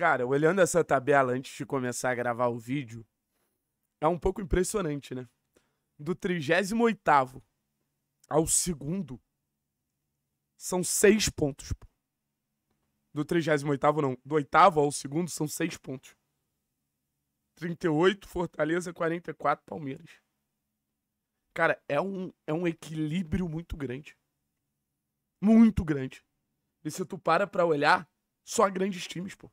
Cara, olhando essa tabela antes de começar a gravar o vídeo, é um pouco impressionante, né? Do 38 ao segundo, são seis pontos. Do 38 não, do oitavo ao segundo são seis pontos. 38, Fortaleza, 44, Palmeiras. Cara, é um, é um equilíbrio muito grande. Muito grande. E se tu para pra olhar, só grandes times, pô.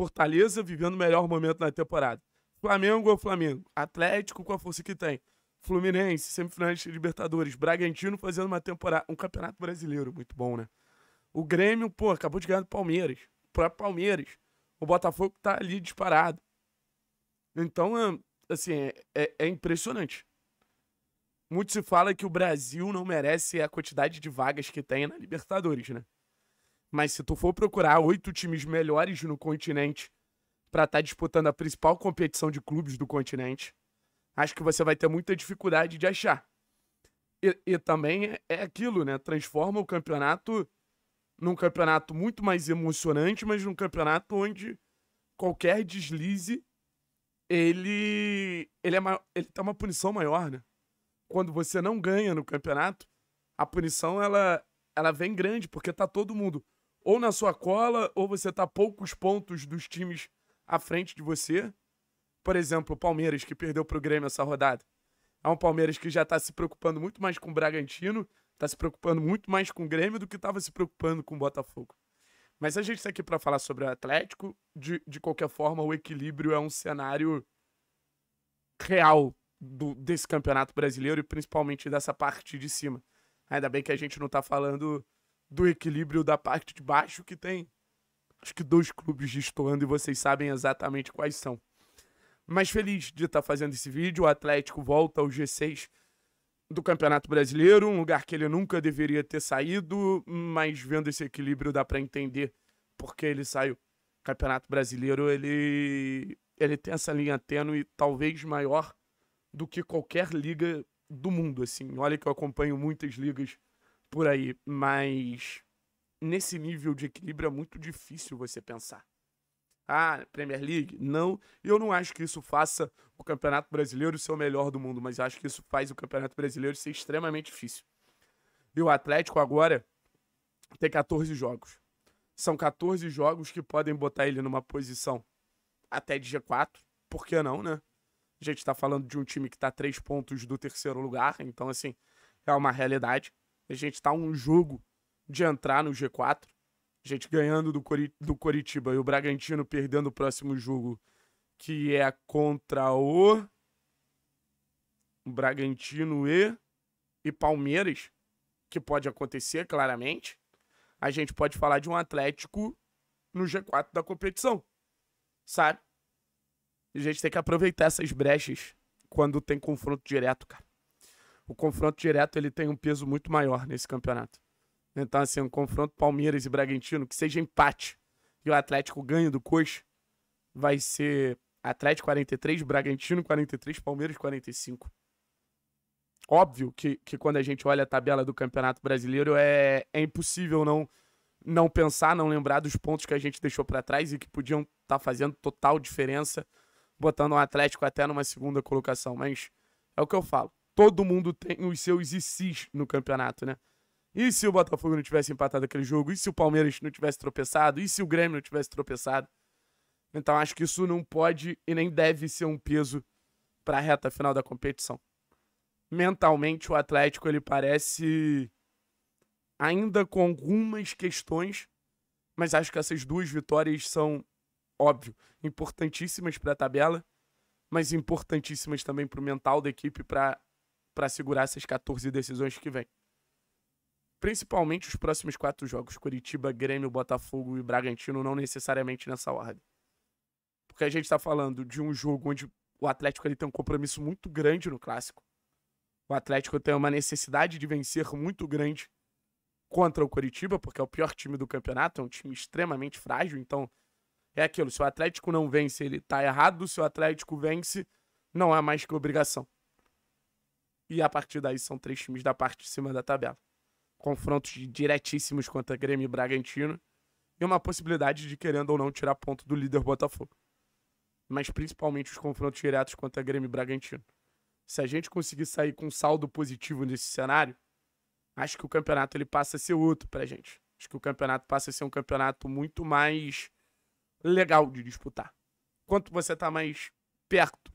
Fortaleza vivendo o melhor momento na temporada. Flamengo ou é o Flamengo. Atlético com a força que tem. Fluminense, semifinais de Libertadores. Bragantino fazendo uma temporada. Um campeonato brasileiro muito bom, né? O Grêmio, pô, acabou de ganhar do Palmeiras. O próprio Palmeiras. O Botafogo tá ali disparado. Então, é, assim, é, é, é impressionante. Muito se fala que o Brasil não merece a quantidade de vagas que tem na Libertadores, né? Mas se tu for procurar oito times melhores no continente para estar tá disputando a principal competição de clubes do continente, acho que você vai ter muita dificuldade de achar. E, e também é, é aquilo, né? Transforma o campeonato num campeonato muito mais emocionante, mas num campeonato onde qualquer deslize ele ele é maior, ele tá uma punição maior, né? Quando você não ganha no campeonato, a punição ela ela vem grande porque tá todo mundo ou na sua cola, ou você está poucos pontos dos times à frente de você. Por exemplo, o Palmeiras, que perdeu para o Grêmio essa rodada. É um Palmeiras que já está se preocupando muito mais com o Bragantino, está se preocupando muito mais com o Grêmio do que estava se preocupando com o Botafogo. Mas a gente está aqui para falar sobre o Atlético. De, de qualquer forma, o equilíbrio é um cenário real do, desse campeonato brasileiro e principalmente dessa parte de cima. Ainda bem que a gente não está falando do equilíbrio da parte de baixo que tem. Acho que dois clubes destoando e vocês sabem exatamente quais são. Mas feliz de estar tá fazendo esse vídeo. O Atlético volta ao G6 do Campeonato Brasileiro, um lugar que ele nunca deveria ter saído, mas vendo esse equilíbrio dá para entender porque ele saiu. Campeonato Brasileiro, ele ele tem essa linha tênue talvez maior do que qualquer liga do mundo, assim. Olha que eu acompanho muitas ligas por aí, mas nesse nível de equilíbrio é muito difícil você pensar. Ah, Premier League? Não. eu não acho que isso faça o Campeonato Brasileiro ser o melhor do mundo, mas acho que isso faz o Campeonato Brasileiro ser extremamente difícil. E o Atlético agora tem 14 jogos. São 14 jogos que podem botar ele numa posição até de G4. Por que não, né? A gente tá falando de um time que tá 3 pontos do terceiro lugar, então, assim, é uma realidade. A gente tá um jogo de entrar no G4. A gente ganhando do, do Coritiba e o Bragantino perdendo o próximo jogo, que é contra o Bragantino e, e Palmeiras, que pode acontecer claramente. A gente pode falar de um Atlético no G4 da competição, sabe? A gente tem que aproveitar essas brechas quando tem confronto direto, cara o confronto direto ele tem um peso muito maior nesse campeonato. Então, assim, um confronto Palmeiras e Bragantino, que seja empate e o Atlético ganha do Coxa, vai ser Atlético 43, Bragantino 43, Palmeiras 45. Óbvio que, que quando a gente olha a tabela do Campeonato Brasileiro é, é impossível não não pensar, não lembrar dos pontos que a gente deixou para trás e que podiam estar tá fazendo total diferença, botando o Atlético até numa segunda colocação. Mas é o que eu falo todo mundo tem os seus ICs no campeonato, né? E se o Botafogo não tivesse empatado aquele jogo? E se o Palmeiras não tivesse tropeçado? E se o Grêmio não tivesse tropeçado? Então acho que isso não pode e nem deve ser um peso para a reta final da competição. Mentalmente o Atlético ele parece ainda com algumas questões, mas acho que essas duas vitórias são óbvio importantíssimas para a tabela, mas importantíssimas também para o mental da equipe para para segurar essas 14 decisões que vem. Principalmente os próximos quatro jogos: Curitiba, Grêmio, Botafogo e Bragantino, não necessariamente nessa ordem. Porque a gente está falando de um jogo onde o Atlético ele tem um compromisso muito grande no clássico. O Atlético tem uma necessidade de vencer muito grande contra o Curitiba, porque é o pior time do campeonato, é um time extremamente frágil, então é aquilo, se o Atlético não vence, ele tá errado, se o Atlético vence, não há mais que obrigação. E a partir daí são três times da parte de cima da tabela. Confrontos diretíssimos contra Grêmio e Bragantino. E uma possibilidade de, querendo ou não, tirar ponto do líder Botafogo. Mas principalmente os confrontos diretos contra Grêmio e Bragantino. Se a gente conseguir sair com um saldo positivo nesse cenário, acho que o campeonato ele passa a ser outro pra gente. Acho que o campeonato passa a ser um campeonato muito mais legal de disputar. Quanto você tá mais perto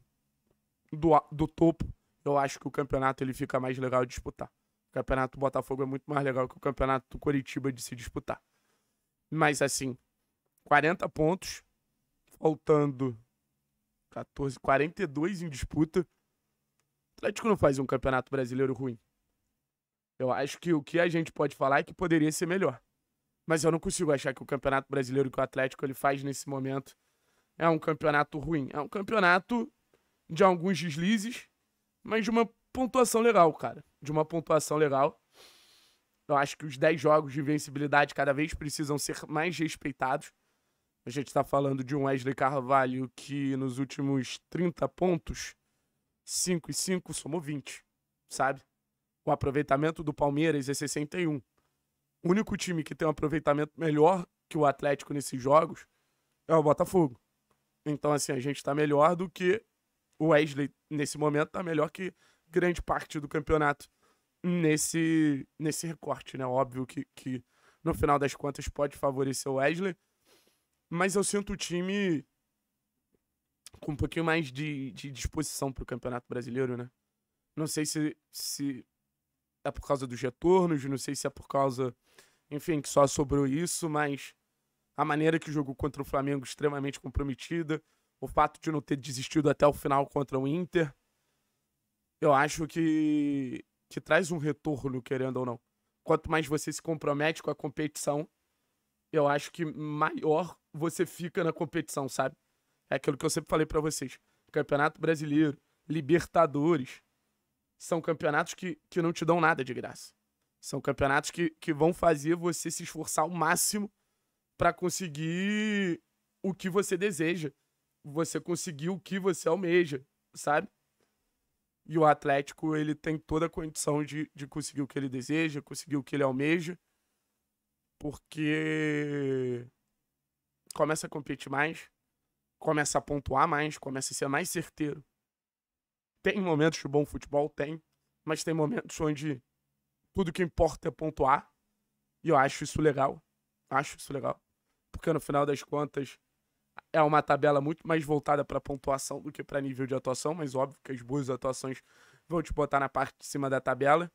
do, do topo, eu acho que o campeonato ele fica mais legal de disputar. O campeonato do Botafogo é muito mais legal que o campeonato do Coritiba de se disputar. Mas assim, 40 pontos, faltando 14, 42 em disputa. O Atlético não faz um campeonato brasileiro ruim. Eu acho que o que a gente pode falar é que poderia ser melhor. Mas eu não consigo achar que o campeonato brasileiro que o Atlético ele faz nesse momento é um campeonato ruim. É um campeonato de alguns deslizes, mas de uma pontuação legal, cara. De uma pontuação legal. Eu acho que os 10 jogos de invencibilidade cada vez precisam ser mais respeitados. A gente está falando de um Wesley Carvalho que nos últimos 30 pontos, 5 e 5 somou 20, sabe? O aproveitamento do Palmeiras é 61. O único time que tem um aproveitamento melhor que o Atlético nesses jogos é o Botafogo. Então, assim, a gente está melhor do que o Wesley, nesse momento, tá melhor que grande parte do campeonato nesse, nesse recorte, né? Óbvio que, que no final das contas pode favorecer o Wesley, mas eu sinto o time com um pouquinho mais de, de disposição pro Campeonato Brasileiro, né? Não sei se, se é por causa dos retornos, não sei se é por causa, enfim, que só sobrou isso, mas a maneira que jogou contra o Flamengo extremamente comprometida, o fato de não ter desistido até o final contra o Inter, eu acho que, que traz um retorno, querendo ou não. Quanto mais você se compromete com a competição, eu acho que maior você fica na competição, sabe? É aquilo que eu sempre falei para vocês. Campeonato Brasileiro, Libertadores, são campeonatos que, que não te dão nada de graça. São campeonatos que, que vão fazer você se esforçar ao máximo para conseguir o que você deseja você conseguir o que você almeja, sabe? E o Atlético, ele tem toda a condição de, de conseguir o que ele deseja, conseguir o que ele almeja, porque começa a competir mais, começa a pontuar mais, começa a ser mais certeiro. Tem momentos de bom futebol? Tem. Mas tem momentos onde tudo que importa é pontuar. E eu acho isso legal. Acho isso legal. Porque no final das contas, é uma tabela muito mais voltada para pontuação do que para nível de atuação, mas óbvio que as boas atuações vão te botar na parte de cima da tabela.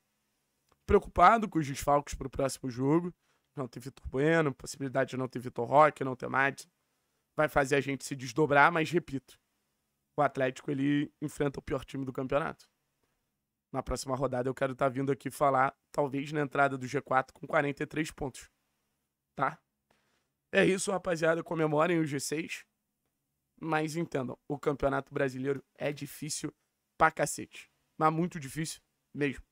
Preocupado com os desfalques para o próximo jogo. Não ter Vitor Bueno, possibilidade de não ter Vitor Roque, não ter Mads. Vai fazer a gente se desdobrar, mas repito, o Atlético ele enfrenta o pior time do campeonato. Na próxima rodada eu quero estar tá vindo aqui falar, talvez na entrada do G4 com 43 pontos. Tá? É isso, rapaziada. Comemorem o G6. Mas entendam, o Campeonato Brasileiro é difícil pra cacete. Mas muito difícil mesmo.